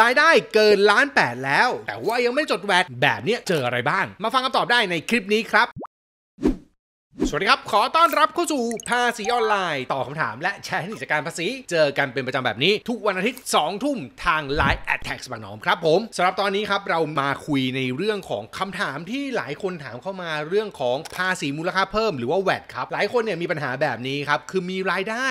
รายได้เกินล้านแปดแล้ว แต่ว่ายังไม่จดแวดแบบนี้เจออะไรบ้าง มาฟังคำตอบได้ในคลิปนี้ครับ สวัสดีครับขอต้อนรับเข้าสู่ภาษีออนไลน์ต่อคำถามและแชร์นิจการภาษี เจอกันเป็นประจำแบบนี้ ทุกวันอาทิตย์2ทุ่มทาง Line at tax บางนอมครับผมสำหรับตอนนี้ครับ เรามาคุยในเรื่องของคำถามที่หลายคนถามเข้ามาเรื่องของภาษีมูลค่าเพิ่มหรือว่าแวดครับหลายคนเนี่ยมีปัญหาแบบนี้ครับคือมีรายได้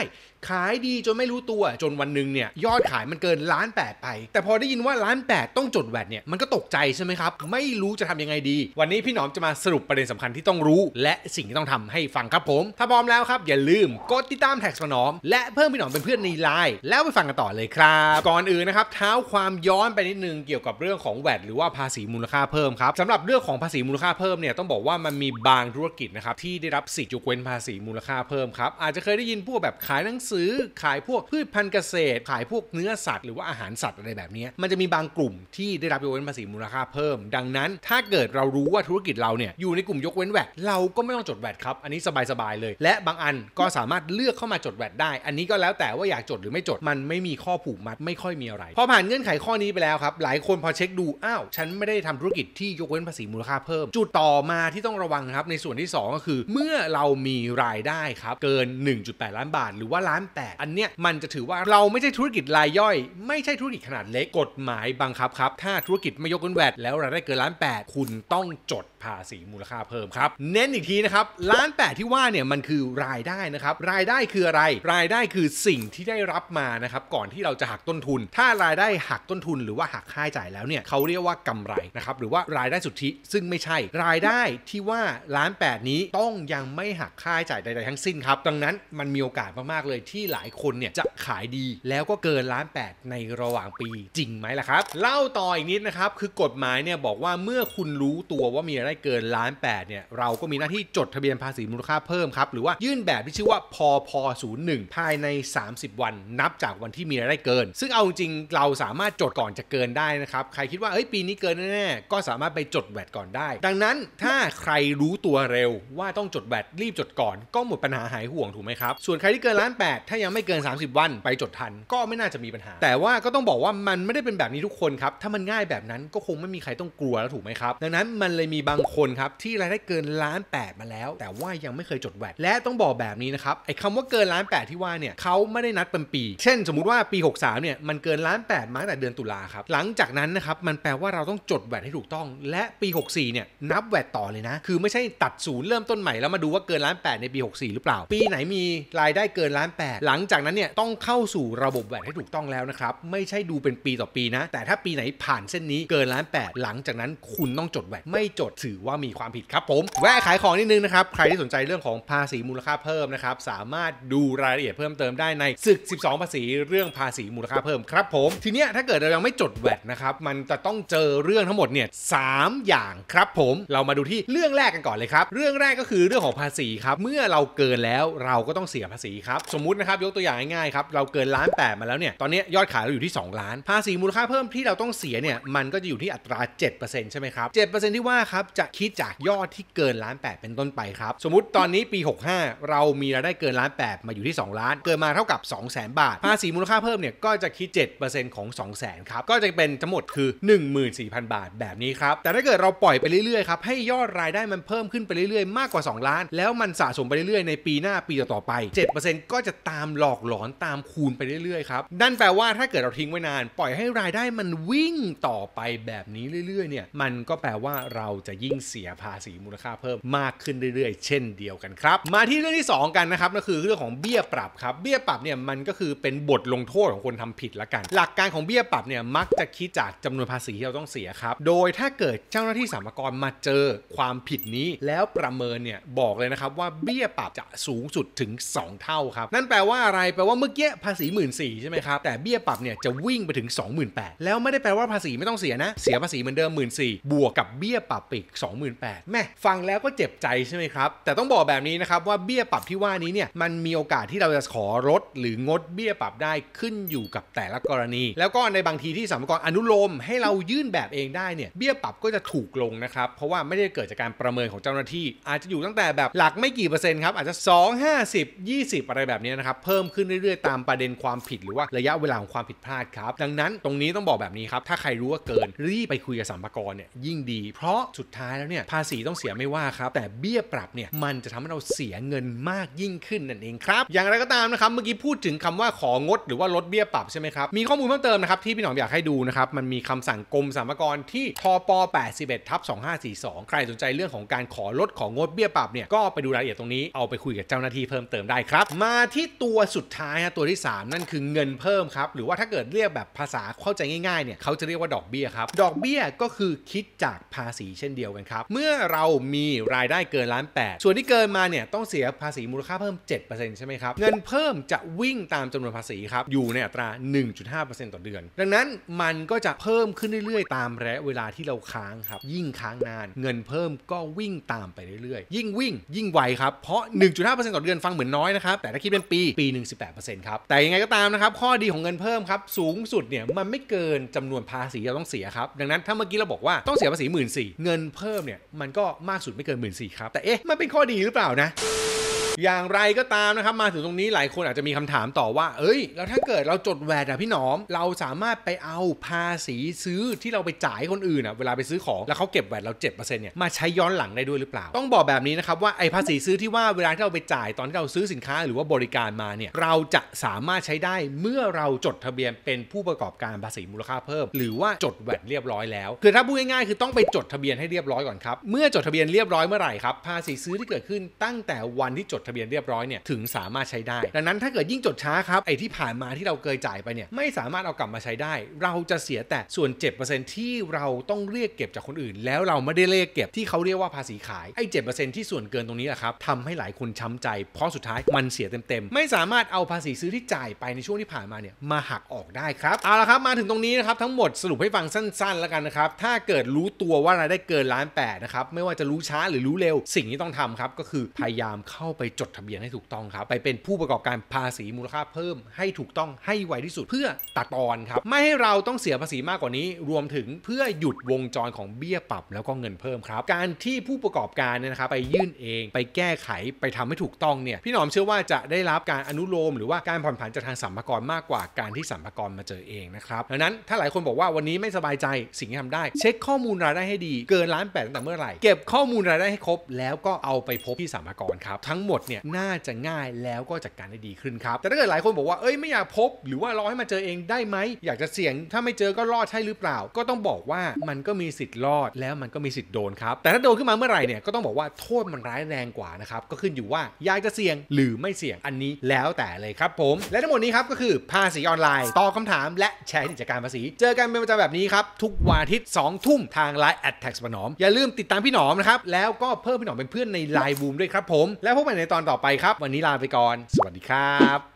ขายดีจนไม่รู้ตัวจนวันหนึ่งเนี่ยยอดขายมันเกินล้านแปดไป แต่พอได้ยินว่าล้านแปดต้องจดแวดเนี่ยมันก็ตกใจใช่ไหมครับไม่รู้จะทำยังไงดี วันนี้พี่หนอมจะมาสรุปประเด็นสำคัญที่ต้องรู้ และสิ่งที่ต้องทำให้ฟังครับผม ถ้าพร้อมแล้วครับอย่าลืมกดติดตามแท็กพี่หนอมและเพิ่มพี่หนอมเป็นเพื่อนในไลน์แล้วไปฟังกันต่อเลยครับก่อนอื่นนะครับเท้าความย้อนไปนิดนึงเกี่ยวกับเรื่องของแวดหรือว่าภาษีมูลค่าเพิ่มครับสำหรับเรื่องของภาษีมูลค่าเพิ่มเนี่ยต้องบอกว่ามันมีบางธุรกิจนะครับ ที่ได้รับสิทธิยกเว้น ภาษีมูลค่าเพิ่มครับอาจจะเคยได้ยินพวกแบบขายหนังสืื้อขายพวกพืชพันธุ์เกษตรขายพวกเนื้อสัตว์หรือว่าอาหารสัตว์อะไรแบบนี้มันจะมีบางกลุ่มที่ได้รับยกเว้นภาษีมูลค่าเพิ่ม ดังนั้นถ้าเกิดเรารู้ว่าธุรกิจเราเนี่ยอยู่ในกลุ่มยกเว้นแวดเราก็ไม่ต้องจดแวดครับ อันนี้สบายๆเลย และบางอันก็สามารถเลือกเข้ามาจดแวดได้ อันนี้ก็แล้วแต่ว่าอยากจดหรือไม่จดมันไม่มีข้อผูกมัดไม่ค่อยมีอะไรพอผ่านเงื่อนไขข้อนี้ไปแล้วครับหลายคนพอเช็คดูอ้าวฉันไม่ได้ทำธุรกิจที่ยกเว้นภาษีมูลค่าเพิ่ม จุดต่อมาที่ต้องระวังครับในส่วนที่2ก็คือเมื่อเรามีรายได้ครับเกิน 1.8ล้านบาท หรือว่าานแต่อันเนี้ยมันจะถือว่าเราไม่ใช่ธุรกิจรายย่อย ไม่ใช่ธุรกิจขนาดเล็กกฎหมายบังคับครับ ถ้าธุรกิจไม่ยกเว้นแวดแล้วรายได้เกินล้านแปดคุณต้องจดภาษีมูลค่าเพิ่ม ครับ เน้นอีกทีนะครับล้านแปดที่ว่า เนี่ย มันคือรายได้ นะครับ รายได้คืออะไร รายได้คือสิ่งที่ได้รับมา นะครับก่อนที่เราจะหักต้นทุน ถ้ารายได้หักต้นทุนหรือว่าหักค่าใช้จ่ายแล้วเนี่ยเขาเรียกว่ากำไรนะครับ หรือว่ารายได้สุทธิซึ่งไม่ใช่ รายได้ที่ว่าล้านแปดนี้ต้องยังไม่หักค่าใช้จ่ายใดๆทั้งสิ้นครับดังนั้นมันมีโอกาสมากๆเลยที่หลายคนเนี่ยจะขายดีแล้วก็เกินล้านแปดในระหว่างปี จริงไหมล่ะครับ เล่าต่ออีกนิดนะครับคือกฎหมายเนี่ยบอกว่าเมื่อคุณรู้ตัวว่ามีรายไได้เกินล้านแเนี่ย เราก็มีหน้าที่จดทะเบียนภาษีมูลค่าเพิ่มครับหรือว่ายื่นแบบที่ชื่อว่าพอพ่งภายใน 30 วัน นับจากวันที่มีรายได้เกิน ซึ่งเอาจริงเราสามารถจดก่อนจะเกินได้นะครับ ใครคิดว่าเอ้ยปีนี้เกินแน่ๆก็สามารถไปจดแวดก่อนได้ ดังนั้นถ้าใครรู้ตัวเร็วว่าต้องจดแวดรีบจดก่อน ก็หมดปัญหาหายห่วงถูกไหมครับส่วนใครที่เกินล้านแถ้ายังไม่เกิน 30 วัน ไปจดทัน ก็ไม่น่าจะมีปัญหา แต่ว่าก็ต้องบอกว่ามันไม่ได้เป็นแบบนี้ทุกคนครับถ้ามันง่ายแบบนั้น ก็คงไม่มีใครต้องกลัวแล้วถูกไหมครับดังนั้นมันเลยมีบางคนครับที่รายได้เกินล้านแปดมาแล้ว แต่ว่ายังไม่เคยจดแวดและต้องบอกแบบนี้นะครับ ไอ้คำว่าเกินล้านแปดที่ว่าเนี่ยเขาไม่ได้นัดเป็นปี เช่นสมมุติว่าปี 63เนี่ยมันเกินล้านแปดมาตั้งแต่เดือนตุลาครับ หลังจากนั้นนะครับมันแปลว่าเราต้องจดแวดให้ถูกต้องและปี 64เนี่ยนับแวดต่อเลยนะ คือไม่ใช่ตัดศูนย์เริ่มต้นใหม่แล้วมาดูว่าเกินล้านแปดในปี 64 หรือเปล่า ปีไหนมี รายได้เกินล้านแปดหลังจากนั้นเนี่ยต้องเข้าสู่ระบบแวดให้ถูกต้องแล้วนะครับไม่ใช่ดูเป็นปีต่อปีนะแต่ถ้าปีไหนผ่านเส้นนี้เกินล้านแปหลังจากนั้น คุณต้องจดแวดไม่จดถือว่ามีความผิดครับผม แวะขายของนิดนึงนะครับ ใครที่สนใจเรื่องของภาษีมูลค่าเพิ่มนะครับ สามารถดูรายละเอียดเพิ่มเติมได้ในศึก 12 ภาษีเรื่องภาษีมูลค่าเพิ่มครับผม ทีเนี้ยถ้าเกิดเรายังไม่จดแวดนะครับ มันจะต้องเจอเรื่องทั้งหมดเนี่ยสอย่างครับผม เรามาดูที่เรื่องแรกกันก่อนเลยครับ เรื่องแรกก็คือเรื่องของภาษีครับ เมื่อเราเกินแล้วเราก็ต้องเสียภาษีครับ สมมุตินะครับ ยกตัวอย่างง่ายๆครับ เราเกินล้านแปดมาแล้วเนี่ย ตอนนี้ยอดขายเราอยู่ที่2ล้าน ภาษีมูลค่าเพิ่มที่เราต้องเสียเนี่ย มันก็จะอยู่ที่อัตรา 7%ใช่ไหมครับ7%ที่ว่าครับจะคิดจากยอดที่เกินล้านแปเป็นต้นไป ครับ สมมติตอนนี้ปี 65เรามีรายได้เกินล้านแปมาอยู่ที่2ล้าน เกินมาเท่ากับ2 0 0แสนบาท ภาษีมูลค่าเพิ่มเนี่ยก็จะคิด7%ของ2 0 0แสนครับก็จะเป็นทั้งหมดคือ 14,000 บาทแบบนี้ ครับ แต่ถ้าเกิดเราปล่อยไปเรื่อยๆครับให้ยอดรายได้มันเพิ่มขึ้นไปเรื่อยๆมากกว่า 2 ล้าน แล้วมันสะสมไปเรื่อยๆในปีหน้าปีต่อๆไป 7%ก็จะตามหลอกหลอนตามคูณไปเรื่อยๆครับนั่นแปลว่าถ้าเกิดเราทิ้งไว้นานปล่อยให้รายได้มันวิ่งต่อไปแบบนี้เรื่อยๆเนี่ยมันก็แปลว่าเราจะยิ่งเสียภาษีมูลค่าเพิ่มมากขึ้นเรื่อย ๆ เช่นเดียวกันครับ มาที่เรื่องที่ 2 กันนะครับก็คือเรื่องของเบี้ยปรับครับเบี้ยปรับเนี่ยมันก็คือเป็นบทลงโทษของคนทำผิดละกัน หลักการของเบี้ยปรับเนี่ยมักจะคิดจากจำนวนภาษีที่เราต้องเสียครับโดยถ้าเกิดเจ้าหน้าที่สามกรมาเจอความผิดนี้แล้วประเมินเนี่ยบอกเลยนะครับว่าเบี้ยปรับจะสูงสุดถึง 2 เท่าครับนั่นแปลว่าอะไรแปลว่าเมื่อกี้ภาษีหมื่นสี่ใช่ไหมครับแต่เบี้ยปรับเนี่ยจะวิ่งไปถึง28,000แล้วไม่ได้แปลว่าภาษีไม่ต้องเสียนะเสียภาษีเหมือนเดิมหมื่นสี่บวกกับเบี้ยปรับปีก28,000แม่ฟังแล้วก็เจ็บใจใช่ไหมครับ แต่ต้องบอกแบบนี้นะครับว่าเบี้ยปรับที่ว่านี้เนี่ย มันมีโอกาสที่เราจะขอลดหรืองด เบี้ยปรับได้ขึ้นอยู่กับแต่ละกรณี แล้วก็ในบางทีที่สำนักงานอนุโลมให้เรายื่นแบบเองได้เนี่ย เบี้ยปรับก็จะถูกลงนะครับ เพราะว่าไม่ได้เกิดจากการประเมินของเจ้าหน้าที่ อาจจะอยู่ตั้งแต่แบบหลักไม่กี่เปอร์เซ็นต์ครับ อาจจะ 2 50 20 อะไรแบบนี้นะครับ เพิ่มขึ้นเรื่อย ๆ ตามประเด็นความผิดหรือว่าระยะเวลาของความผิดพลาดครับ ดังนั้นตรงนี้ต้องบอกแบบนี้ครับ ถ้าใครรู้ว่าเกินรีบไปคุยกับสัมภาระเนี่ยยิ่งดีเพราะสุดท้าย้ายแล้วเนี่ยภาษีต้องเสียไม่ว่าครับ แต่เบี้ยปรับเนี่ย มันจะทำให้เราเสียเงินมากยิ่งขึ้นนั่นเองครับ อย่างไรก็ตามนะครับเมื่อกี้พูดถึงคำว่าของดหรือว่าลดเบี้ยปรับใช่ไหมครับมีข้อมูลเพิ่มเติมนะครับที่พี่หนอมอยากให้ดูนะครับมันมีคำสั่งกรมสรรพากรที่ทป81ทับ2542 ใครสนใจเรื่องของการขอลดของงดเบี้ยปรับเนี่ย ก็ไปดูรายละเอียดตรงนี้ เอาไปคุยกับเจ้าหน้าที่เพิ่มเติมได้ครับมาที่ตัวสุดท้ายนะตัวที่ 3 นั่นคือเงินเพิ่มครับ หรือว่าถ้าเกิดเรียกแบบภาษาเข้าใจง่ายๆเนี่ยเขาจะเรียกว่าดอกเบี้ยครับดอกเบี้ยก็คือคิดจากภาษีเช่นเดียวกันครับ เมื่อเรามีรายได้เกินล้านแส่วนที่เกินมาเนี่ยต้องเสียภาษีมูลค่าเพิ่ม 7%ใช่ไหมครับ เงินเพิ่มจะวิ่งตามจำนวนภาษีครับ อยู่ในอัตรา 1.5%ต่อเดือน ดังนั้นมันก็จะเพิ่มขึ้นเรื่อยๆตามระยะเวลาที่เราค้างครับยิ่งค้างนานเงินเพิ่มก็วิ่งตามไปเรื่อยๆ ยิ่งวิ่ง ยิ่งไวครับเพราะ 1.5%ต่อเดือนฟังเหมือนน้อยนะครับแต่ถ้าคิดเป็นปีปีหนึ่งต์ครับแต่ยังไงก็ตามนะครับข้อดีของเงินเพิ่มครับสูงสุดเนี่ยมันไม่เกินจำนวนภาษีเราต้องเสียครับดังนั้นถ้าเมื่อกี้เราบอกว่าต้องเสียภาษีหมื่นสี่เงินเพพิ่มเนี่ยมันก็มากสุดไม่เกินหมื่นสี่ครับ แต่เอ๊ะมันเป็นข้อดีหรือเปล่านะอย่างไรก็ตามนะครับ มาถึงตรงนี้หลายคนอาจจะมีคำถามต่อว่า เอ้ย แล้วถ้าเกิดเราจดแวดอะพี่หนอม เราสามารถไปเอาภาษีซื้อที่เราไปจ่ายคนอื่นอะเวลาไปซื้อของแล้วเขาเก็บแวดเราเจ็ดเปอร์เซ็นต์เนี่ยมาใช้ย้อนหลังได้ด้วยหรือเปล่า ต้องบอกแบบนี้นะครับว่าไอภาษีซื้อที่ว่าเวลาที่เราไปจ่ายตอนที่เราซื้อสินค้า หรือว่าบริการมาเนี่ยเราจะสามารถใช้ได้เมื่อเราจดทะเบียนเป็นผู้ประกอบการภาษีมูลค่าเพิ่มหรือว่าจดแวดเรียบร้อยแล้ว คือถ้าพูดง่ายๆคือต้องไปจดทะเบียนให้เรียบร้อยก่อนครับเมื่อจดทะเบียนเรียบร้อยเมื่อไหร่ครับภาษีซื้อที่เกิดขึ้นตั้งแต่วันที่จดทะเบียนเรียบร้อยเนี่ยถึงสามารถใช้ได้ ดังนั้นถ้าเกิดยิ่งจดช้าครับไอ้ที่ผ่านมาที่เราเคยจ่ายไปเนี่ยไม่สามารถเอากลับมาใช้ได้ เราจะเสียแต่ส่วน 7%ที่เราต้องเรียกเก็บจากคนอื่น แล้วเราไม่ได้เรียกเก็บที่เขาเรียกว่าภาษีขายไอ้เที่ส่วนเกินตรงนี้แหละครับทำให้หลายคนช้ำใจ เพราะสุดท้ายมันเสียเต็ม ๆ ไม่สามารถเอาภาษีซื้อที่จ่ายไปในช่วงที่ผ่านมาเนี่ยมาหักออกได้ครับเอาละครับมาถึงตรงนี้นะครับทั้งหมดสรุปให้ฟังสั้นๆ แล้วกันนะครับถ้าเกิดรู้ตัวว่ารายได้เกินล้านแปดนะครับไม่ว่าจะรู้ช้าหรือรู้เร็ว สิ่งที่ต้องทาครับก็คือพยายามเข้าไปจดทะเบียนให้ถูกต้องครับ ไปเป็นผู้ประกอบการภาษีมูลค่าเพิ่มให้ถูกต้องให้ไวที่สุดเพื่อตัดตอนครับไม่ให้เราต้องเสียภาษีมากกว่านี้ รวมถึงเพื่อหยุดวงจรของเบี้ยปรับแล้วก็เงินเพิ่มครับ การที่ผู้ประกอบการเนี่ยนะครับ ไปยื่นเอง ไปแก้ไขไปทำให้ถูกต้องเนี่ยพี่หนอมเชื่อว่าจะได้รับการอนุโลมหรือว่าการผ่อนผันจากทางสัมภาระมากกว่าการที่สัมภาระมาเจอเองนะครับดังนั้นถ้าหลายคนบอกว่าวันนี้ไม่สบายใจสิ่งที่ทำได้ เช็คข้อมูลรายได้ให้ดีเกินล้านแปดตั้งแต่เมื่อไหร่เก็บข้อมูลรายได้ให้ครบ แล้วก็เอาไปพบที่สัมภาระครับ ทั้งหมดเนี่ยน่าจะง่ายแล้วก็จัดการได้ดีขึ้นครับ แต่ถ้าเกิดหลายคนบอกว่าเอ้ยไม่อยากพบ หรือว่ารอให้มาเจอเองได้ไหมอยากจะเสี่ยงถ้าไม่เจอก็รอดใช่หรือเปล่า ก็ต้องบอกว่ามันก็มีสิทธิ์รอดแล้วมันก็มีสิทธิ์โดนครับแต่ถ้าโดนขึ้นมาเมื่อไหร่เนี่ยก็ต้องบอกว่าโทษมันร้ายแรงกว่านะครับก็ขึ้นอยู่ว่าอยากจะเสี่ยงหรือไม่เสี่ยงอันนี้แล้วแต่เลยครับผม และทั้งหมดนี้ครับก็คือภาษีออนไลน์ ตอบคาถามและแชร์กิจการภาษี เจอกันเป็นประจำแบบนี้ครับ ทุกวันอาทิตย์สองทุ่มทางไลน์แอดแท็กสปนอมอย่าลืมติดตามพี่หนอมนะครับแล้วก็เพิ่มพี่หนอมเป็นเพื่อนในไลน์บูมด้วยครับผมแล้วพบกันในตตอนต่อไปครับ วันนี้ลาไปก่อน สวัสดีครับ